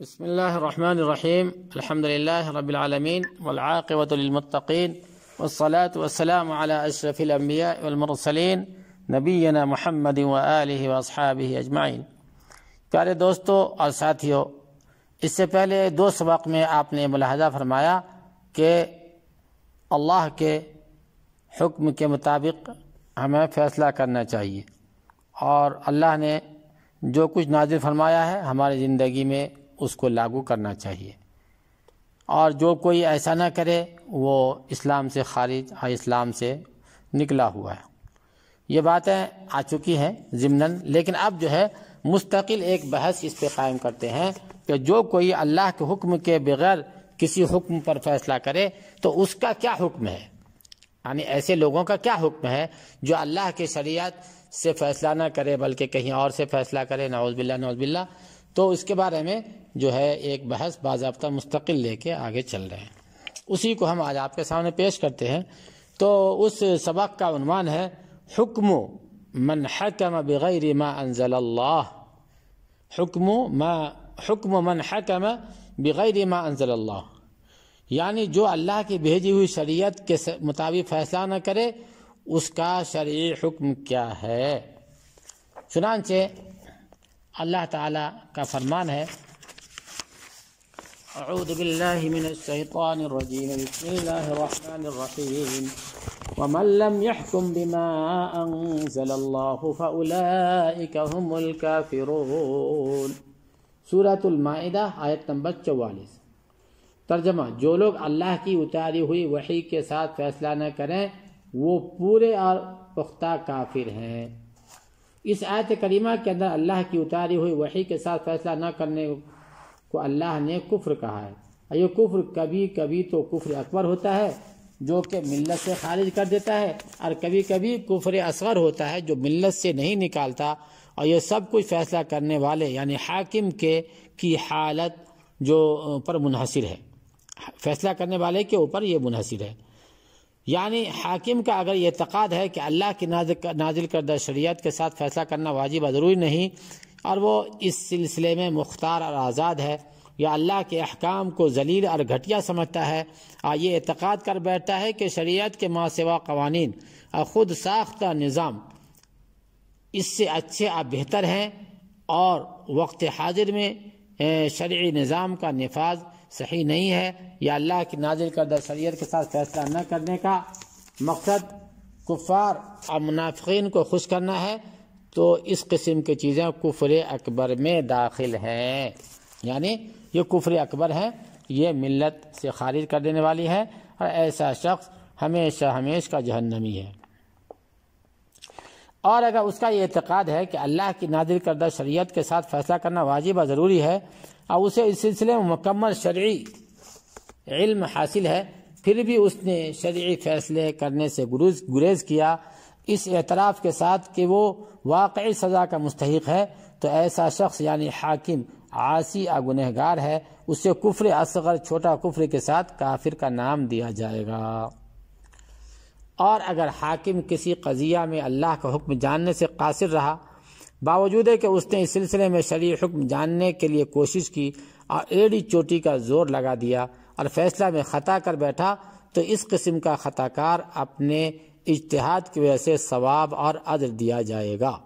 بسم اللہحیم الحمد للہ رب العالمین للمتقین والصلاة والسلام على اشرف الانبیاء والمرسلین نبینا محمد واصحابہ اجمعین پیارے دوستو اور ساتھیو اس سے پہلے دو سبق میں آپ نے ملاحظہ فرمایا کہ اللہ کے حکم کے مطابق ہمیں فیصلہ کرنا چاہیے اور اللہ نے جو کچھ نازل فرمایا ہے ہماری زندگی میں اس کو لاگو کرنا چاہیے اور جو کوئی ایسا نہ کرے وہ اسلام سے خارج اور اسلام سے نکلا ہوا ہے یہ باتیں آ چکی ہیں ضمن لیکن اب جو ہے مستقل ایک بحث اس پہ قائم کرتے ہیں کہ جو کوئی اللہ کے حکم کے بغیر کسی حکم پر فیصلہ کرے تو اس کا کیا حکم ہے یعنی ایسے لوگوں کا کیا حکم ہے جو اللہ کے شریعت سے فیصلہ نہ کرے بلکہ کہیں اور سے فیصلہ کرے نوز بلّہ نوز بلّہ تو اس کے بارے میں جو ہے ایک بحث باضابطہ مستقل لے کے آگے چل رہے ہیں اسی کو ہم آج آپ کے سامنے پیش کرتے ہیں تو اس سبق کا عنوان ہے حکم من حکم بغیر ما انزل اللہ حکم ما حکم من حکم بغیر ما انزل اللہ یعنی جو اللہ کی بھیجی ہوئی شریعت کے مطابق فیصلہ نہ کرے اس کا شرعی حکم کیا ہے چنانچہ اللہ تعالیٰ کا فرمان ہے أعوذ بالله من الشيطان الرجيم بسم الله الرحمن الرحيم ومن لم يحكم بما أنزل الله فأولئك هم الكافرون سورة المائدة آية نمبر چوالیس ترجمہ جو لوگ اللہ کی اتاری ہوئی وحی کے ساتھ فیصلہ نہ کریں وہ پورے اور پختہ کافر ہیں اس آیت کریمہ کے اندر اللہ کی اتاری ہوئی وحی کے ساتھ فیصلہ نہ کرنے کو اللہ نے کفر کہا ہے یہ کفر کبھی کبھی تو کفر اکبر ہوتا ہے جو کہ ملت سے خارج کر دیتا ہے اور کبھی کبھی کفر اصغر ہوتا ہے جو ملت سے نہیں نکالتا اور یہ سب کچھ فیصلہ کرنے والے یعنی حاکم کے کی حالت جو پر منحصر ہے فیصلہ کرنے والے کے اوپر یہ منحصر ہے یعنی حاکم کا اگر یہ اعتقاد ہے کہ اللہ کی نازل کردہ شریعت کے ساتھ فیصلہ کرنا واجب ضروری نہیں اور وہ اس سلسلے میں مختار اور آزاد ہے یا اللہ کے احکام کو ذلیل اور گھٹیا سمجھتا ہے اور یہ اعتقاد کر بیٹھتا ہے کہ شریعت کے ماسوا قوانین اور خود ساختہ نظام اس سے اچھے اور بہتر ہیں اور وقت حاضر میں شرعی نظام کا نفاذ صحیح نہیں ہے یا اللہ کی نازل کردہ شریعت کے ساتھ فیصلہ نہ کرنے کا مقصد کفار اور منافقین کو خوش کرنا ہے تو اس قسم کی چیزیں کفر اکبر میں داخل ہیں یعنی یہ کفر اکبر ہے یہ ملت سے خارج کر دینے والی ہے اور ایسا شخص ہمیشہ ہمیش کا جہنمی ہے اور اگر اس کا یہ اعتقاد ہے کہ اللہ کی نادر کردہ شریعت کے ساتھ فیصلہ کرنا واجب اور ضروری ہے اور اسے اس سلسلے میں مکمل شرعی علم حاصل ہے پھر بھی اس نے شرعی فیصلے کرنے سے گریز کیا اس اعتراف کے ساتھ کہ وہ واقعی سزا کا مستحق ہے تو ایسا شخص یعنی حاکم عاصی یا گنہ گار ہے اسے کفر اصغر چھوٹا کفر کے ساتھ کافر کا نام دیا جائے گا اور اگر حاکم کسی قضیہ میں اللہ کا حکم جاننے سے قاصر رہا باوجود ہے کہ اس نے اس سلسلے میں شریع حکم جاننے کے لیے کوشش کی اور ایڑی چوٹی کا زور لگا دیا اور فیصلہ میں خطا کر بیٹھا تو اس قسم کا خطا کار اپنے اجتہاد کی وجہ سے ثواب اور عدر دیا جائے گا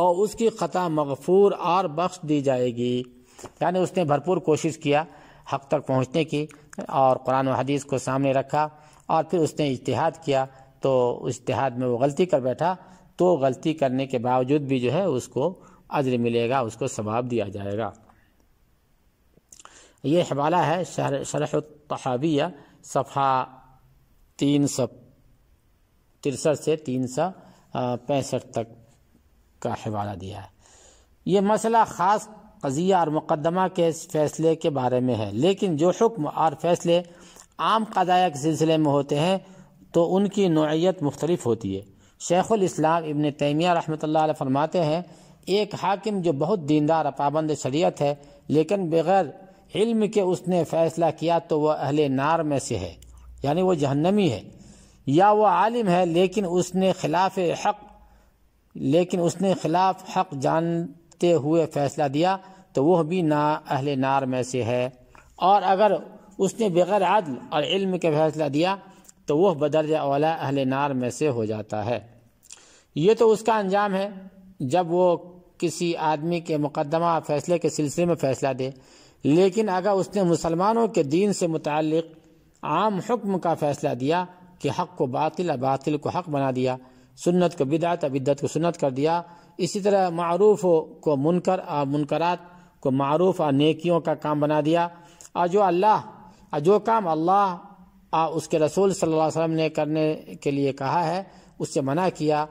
اور اس کی خطا مغفور اور بخش دی جائے گی یعنی اس نے بھرپور کوشش کیا حق تک پہنچنے کی اور قرآن و حدیث کو سامنے رکھا اور پھر اس نے اجتہاد کیا تو اجتہاد میں وہ غلطی کر بیٹھا تو غلطی کرنے کے باوجود بھی جو ہے اس کو عدر ملے گا اس کو ثواب دیا جائے گا یہ حوالہ ہے شرح الطحابیہ صفحہ تین سو ترسٹھ سے تین سو پینسٹھ تک کا حوالہ دیا ہے یہ مسئلہ خاص قضیہ اور مقدمہ کے فیصلے کے بارے میں ہے لیکن جو حکم اور فیصلے عام کے سلسلے میں ہوتے ہیں تو ان کی نوعیت مختلف ہوتی ہے شیخ الاسلام ابن تیمیہ رحمۃ اللہ علیہ فرماتے ہیں ایک حاکم جو بہت دیندار پابند شریعت ہے لیکن بغیر علم کے اس نے فیصلہ کیا تو وہ اہل نار میں سے ہے یعنی وہ جہنمی ہے یا وہ عالم ہے لیکن اس نے خلاف حق لیکن اس نے خلاف حق جانتے ہوئے فیصلہ دیا تو وہ بھی نا اہل نار میں سے ہے اور اگر اس نے بغیر عدل اور علم کے فیصلہ دیا تو وہ بدرج اولا اہل نار میں سے ہو جاتا ہے یہ تو اس کا انجام ہے جب وہ کسی آدمی کے مقدمہ فیصلے کے سلسلے میں فیصلہ دے لیکن اگر اس نے مسلمانوں کے دین سے متعلق عام حکم کا فیصلہ دیا کہ حق کو باطل باطل کو حق بنا دیا سنت کو بدعت بدعت کو سنت کر دیا اسی طرح معروف کو منکر اور منکرات کو معروف اور نیکیوں کا کام بنا دیا اور جو اللہ اور جو کام اللہ اور اس کے رسول صلی اللہ علیہ وسلم نے کرنے کے لیے کہا ہے اس سے منع کیا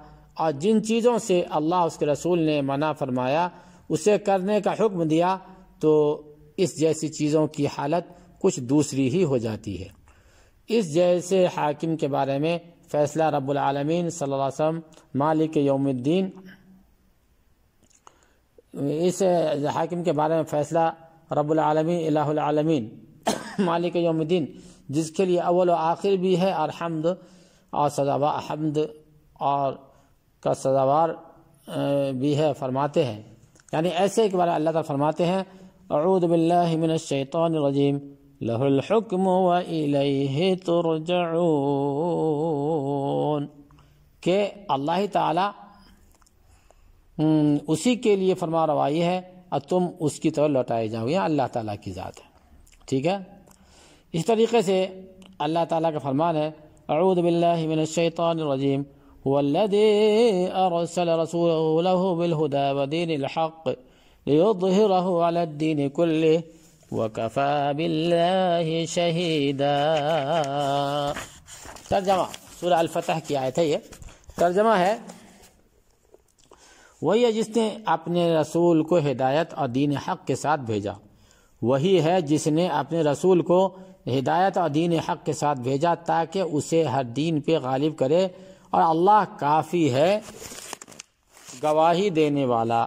اور جن چیزوں سے اللہ اس کے رسول نے منع فرمایا اسے کرنے کا حکم دیا تو اس جیسی چیزوں کی حالت کچھ دوسری ہی ہو جاتی ہے اس جیسے حاکم کے بارے میں فیصلہ رب العالمین صلی اللہ علیہ وسلم مالک یوم الدین اس حاکم کے بارے میں فیصلہ رب العالمین الہ العالمین مالک یوم الدین جس کے لیے آخر بھی ہے اور حمد اور سزاوار حمد اور کا سزاوار بھی ہے فرماتے ہیں یعنی ایسے ایک بار اللہ تعالیٰ فرماتے ہیں اعوذ باللہ من الشیطان الرجیم له الحكم وإليه ترجعون کہ اللہ تعالی اسی کے لیے فرما روائی ہے اور تم اس کی طرف لوٹائے جاؤ یہ اللہ تعالیٰ کی ذات ہے ٹھیک ہے اس طریقے سے اللہ تعالیٰ کا فرمان ہے اعوذ باللہ من الشیطان الرجیم هو الذي أرسل رسوله له بالهدى ودين الحق ليظهره على الدين كله باللہ شہید ترجمہ سورہ الفتح کی آیت ہے یہ ترجمہ ہے وہی ہے جس نے اپنے رسول کو ہدایت اور دین حق کے ساتھ بھیجا وہی ہے جس نے اپنے رسول کو ہدایت اور دین حق کے ساتھ بھیجا تاکہ اسے ہر دین پہ غالب کرے اور اللہ کافی ہے گواہی دینے والا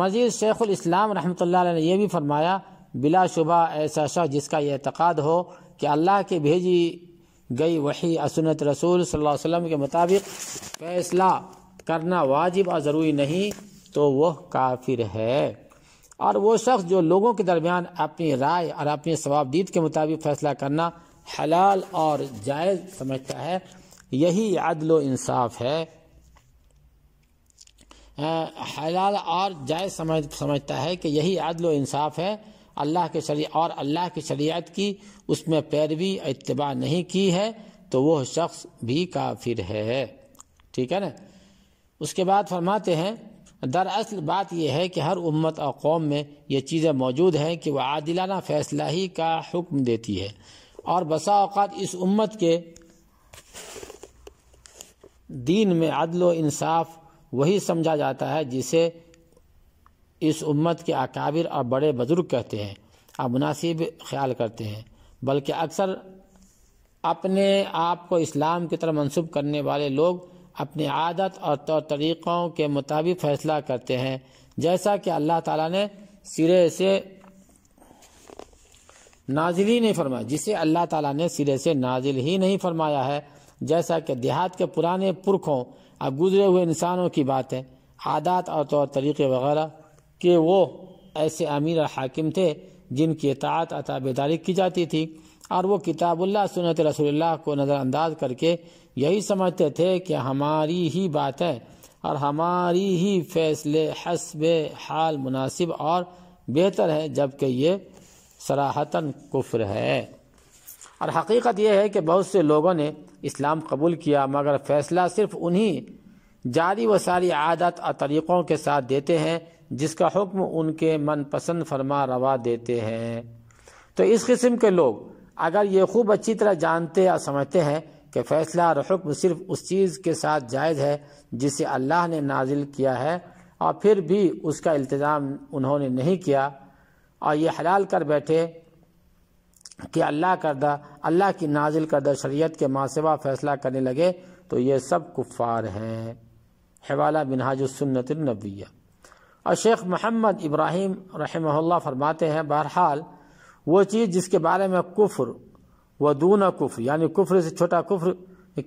مزید شیخ الاسلام رحمۃ اللہ علیہ نے یہ بھی فرمایا بلا شبہ ایسا شخص جس کا یہ اعتقاد ہو کہ اللہ کے بھیجی گئی وہی اسنت رسول صلی اللہ علیہ وسلم کے مطابق فیصلہ کرنا واجب اور ضروری نہیں تو وہ کافر ہے اور وہ شخص جو لوگوں کے درمیان اپنی رائے اور اپنی دید کے مطابق فیصلہ کرنا حلال اور جائز سمجھتا ہے یہی عدل و انصاف ہے حلال اور جائز سمجھ سمجھتا ہے کہ یہی عدل و انصاف ہے اللہ کے شریع اور اللہ کی شریعت کی اس میں پیروی اتباع نہیں کی ہے تو وہ شخص بھی کافر ہے ٹھیک ہے نا اس کے بعد فرماتے ہیں دراصل بات یہ ہے کہ ہر امت اور قوم میں یہ چیزیں موجود ہیں کہ وہ عادلانہ فیصلہ ہی کا حکم دیتی ہے اور بسا اوقات اس امت کے دین میں عدل و انصاف وہی سمجھا جاتا ہے جسے اس امت کے اکابر اور بڑے بزرگ کہتے ہیں اور مناسب خیال کرتے ہیں بلکہ اکثر اپنے آپ کو اسلام کی طرح منصوب کرنے والے لوگ اپنی عادت اور طور طریقوں کے مطابق فیصلہ کرتے ہیں جیسا کہ اللہ تعالیٰ نے سرے سے نازل ہی نہیں فرمایا جسے اللہ تعالیٰ نے سرے سے نازل ہی نہیں فرمایا ہے جیسا کہ دیہات کے پرانے پرکھوں اب گزرے ہوئے انسانوں کی بات ہے عادات اور طور طریقے وغیرہ کہ وہ ایسے امیر اور حاکم تھے جن کی اطاعت عطا بیداری کی جاتی تھی اور وہ کتاب اللہ سنت رسول اللہ کو نظر انداز کر کے یہی سمجھتے تھے کہ ہماری ہی بات ہے اور ہماری ہی فیصلے حسب حال مناسب اور بہتر ہے جبکہ یہ سراہتاً کفر ہے اور حقیقت یہ ہے کہ بہت سے لوگوں نے اسلام قبول کیا مگر فیصلہ صرف انہی جاری و ساری عادت اور طریقوں کے ساتھ دیتے ہیں جس کا حکم ان کے من پسند فرما روا دیتے ہیں تو اس قسم کے لوگ اگر یہ خوب اچھی طرح جانتے اور سمجھتے ہیں کہ فیصلہ اور حکم صرف اس چیز کے ساتھ جائز ہے جسے اللہ نے نازل کیا ہے اور پھر بھی اس کا التظام انہوں نے نہیں کیا اور یہ حلال کر بیٹھے کہ اللہ کردہ اللہ کی نازل کردہ شریعت کے ماسوا فیصلہ کرنے لگے تو یہ سب کفار ہیں حوالہ بنحاج السنت النبیہ اور شیخ محمد ابراہیم رحمہ اللہ فرماتے ہیں بہرحال وہ چیز جس کے بارے میں کفر و دون کفر یعنی کفر سے چھوٹا کفر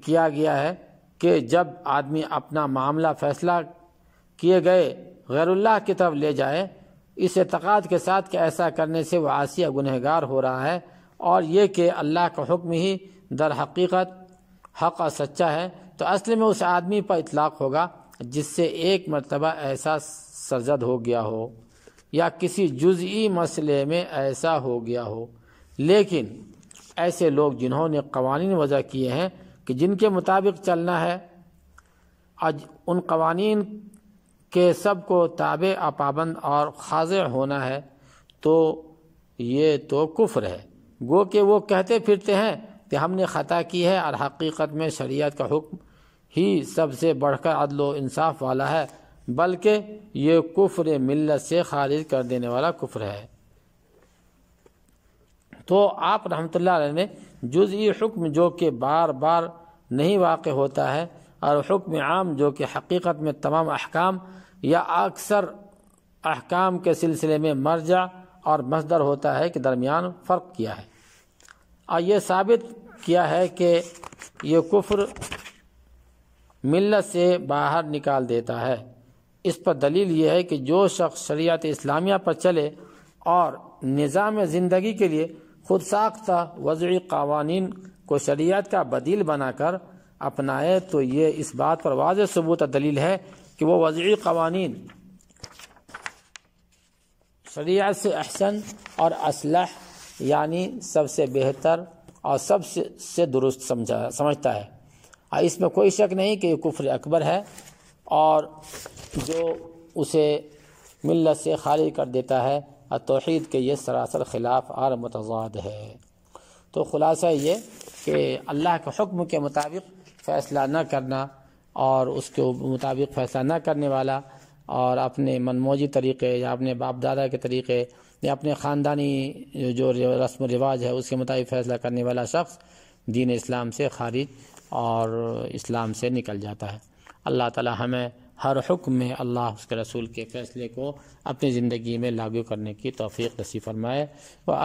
کیا گیا ہے کہ جب آدمی اپنا معاملہ فیصلہ کیے گئے غیر اللہ کی طرف لے جائے اس اعتقاد کے ساتھ کہ ایسا کرنے سے وہ آسیہ گنہگار ہو رہا ہے اور یہ کہ اللہ کا حکم ہی در حقیقت حق اور سچا ہے تو اصل میں اس آدمی پر اطلاق ہوگا جس سے ایک مرتبہ ایسا سرزد ہو گیا ہو یا کسی جزئی مسئلے میں ایسا ہو گیا ہو لیکن ایسے لوگ جنہوں نے قوانین وضع کیے ہیں کہ جن کے مطابق چلنا ہے ان قوانین کے سب کو تابع پابند اور خاضع ہونا ہے تو یہ تو کفر ہے گو کہ وہ کہتے پھرتے ہیں کہ ہم نے خطا کی ہے اور حقیقت میں شریعت کا حکم ہی سب سے بڑھ کر عدل و انصاف والا ہے بلکہ یہ کفر ملت سے خارج کر دینے والا کفر ہے تو آپ رحمۃ نے جزئی حکم جو کہ بار بار نہیں واقع ہوتا ہے اور حکم عام جو کہ حقیقت میں تمام احکام یا اکثر احکام کے سلسلے میں مرجع اور مصدر ہوتا ہے کے درمیان فرق کیا ہے اور یہ ثابت کیا ہے کہ یہ کفر ملت سے باہر نکال دیتا ہے اس پر دلیل یہ ہے کہ جو شخص شریعت اسلامیہ پر چلے اور نظام زندگی کے لیے خود ساختہ وضعی قوانین کو شریعت کا بدیل بنا کر اپنائے تو یہ اس بات پر واضح ثبوت دلیل ہے کہ وہ وضعی قوانین شریعت سے احسن اور اسلح یعنی سب سے بہتر اور سب سے درست سمجھا سمجھتا ہے اور اس میں کوئی شک نہیں کہ یہ کفر اکبر ہے اور جو اسے ملت سے خالی کر دیتا ہے اور توحید کے یہ سراسر خلاف اور متضاد ہے تو خلاصہ یہ کہ اللہ کے حکم کے مطابق فیصلہ نہ کرنا اور اس کے مطابق فیصلہ نہ کرنے والا اور اپنے منموجی طریقے یا اپنے باپ دادا کے طریقے یا اپنے خاندانی جو رسم و رواج ہے اس کے مطابق فیصلہ کرنے والا شخص دین اسلام سے خارج اور اسلام سے نکل جاتا ہے اللہ تعالی ہمیں ہر حکم میں اللہ اس کے رسول کے فیصلے کو اپنی زندگی میں لاگو کرنے کی توفیق رسی فرمائے وہ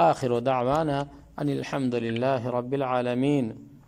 ان الحمد للہ رب العالمین